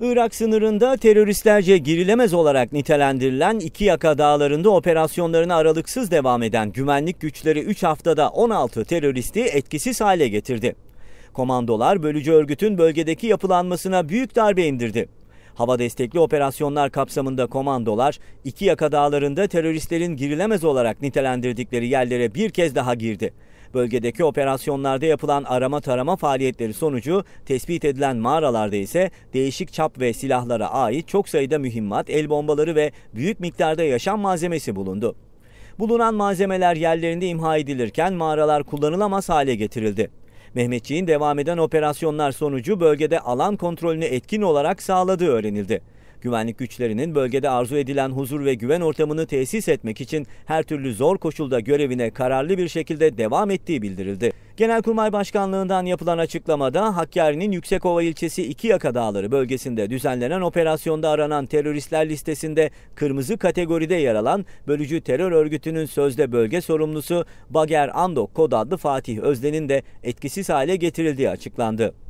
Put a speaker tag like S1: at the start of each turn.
S1: Irak sınırında teröristlerce girilemez olarak nitelendirilen iki yaka dağlarında operasyonlarını aralıksız devam eden güvenlik güçleri 3 haftada 16 teröristi etkisiz hale getirdi. Komandolar bölücü örgütün bölgedeki yapılanmasına büyük darbe indirdi. Hava destekli operasyonlar kapsamında komandolar iki yaka dağlarında teröristlerin girilemez olarak nitelendirdikleri yerlere bir kez daha girdi. Bölgedeki operasyonlarda yapılan arama tarama faaliyetleri sonucu tespit edilen mağaralarda ise değişik çap ve silahlara ait çok sayıda mühimmat, el bombaları ve büyük miktarda yaşam malzemesi bulundu. Bulunan malzemeler yerlerinde imha edilirken mağaralar kullanılamaz hale getirildi. Mehmetçiğin devam eden operasyonlar sonucu bölgede alan kontrolünü etkin olarak sağladığı öğrenildi. Güvenlik güçlerinin bölgede arzu edilen huzur ve güven ortamını tesis etmek için her türlü zor koşulda görevine kararlı bir şekilde devam ettiği bildirildi. Genelkurmay Başkanlığı'ndan yapılan açıklamada Hakkari'nin Yüksekova ilçesi İki Dağları bölgesinde düzenlenen operasyonda aranan teröristler listesinde kırmızı kategoride yer alan bölücü terör örgütünün sözde bölge sorumlusu Bager Andok Kod adlı Fatih Özden'in de etkisiz hale getirildiği açıklandı.